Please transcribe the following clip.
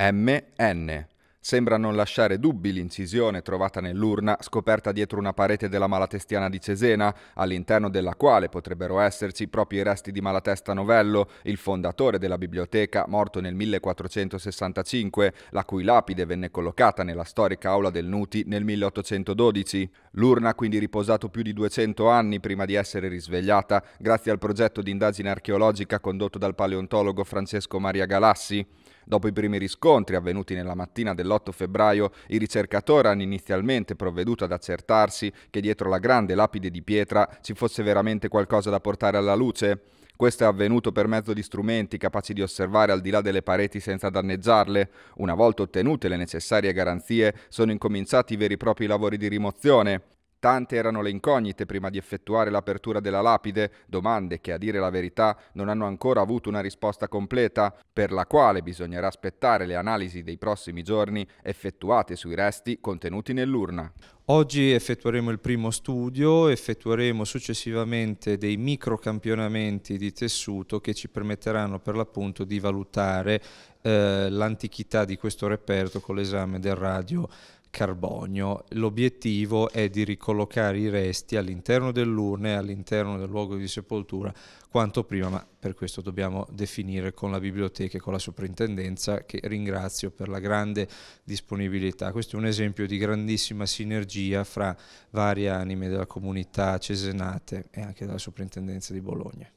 MN. Sembra non lasciare dubbi l'incisione trovata nell'urna scoperta dietro una parete della Malatestiana di Cesena, all'interno della quale potrebbero esserci proprio i resti di Malatesta Novello, il fondatore della biblioteca morto nel 1465, la cui lapide venne collocata nella storica aula del Nuti nel 1812. L'urna ha quindi riposato più di 200 anni prima di essere risvegliata grazie al progetto di indagine archeologica condotto dal paleontologo Francesco Maria Galassi. Dopo i primi riscontri avvenuti nella mattina dell'8 febbraio, i ricercatori hanno inizialmente provveduto ad accertarsi che dietro la grande lapide di pietra ci fosse veramente qualcosa da portare alla luce. Questo è avvenuto per mezzo di strumenti capaci di osservare al di là delle pareti senza danneggiarle. Una volta ottenute le necessarie garanzie, sono incominciati i veri e propri lavori di rimozione. Tante erano le incognite prima di effettuare l'apertura della lapide, domande che a dire la verità non hanno ancora avuto una risposta completa, per la quale bisognerà aspettare le analisi dei prossimi giorni effettuate sui resti contenuti nell'urna. Oggi effettueremo il primo studio, effettueremo successivamente dei microcampionamenti di tessuto che ci permetteranno per l'appunto di valutare eh, l'antichità di questo reperto con l'esame del radio carbonio. L'obiettivo è di ricollocare i resti all'interno dell'urna e all'interno del luogo di sepoltura quanto prima, ma per questo dobbiamo definire con la biblioteca e con la soprintendenza che ringrazio per la grande disponibilità. Questo è un esempio di grandissima sinergia fra varie anime della comunità cesenate e anche della soprintendenza di Bologna.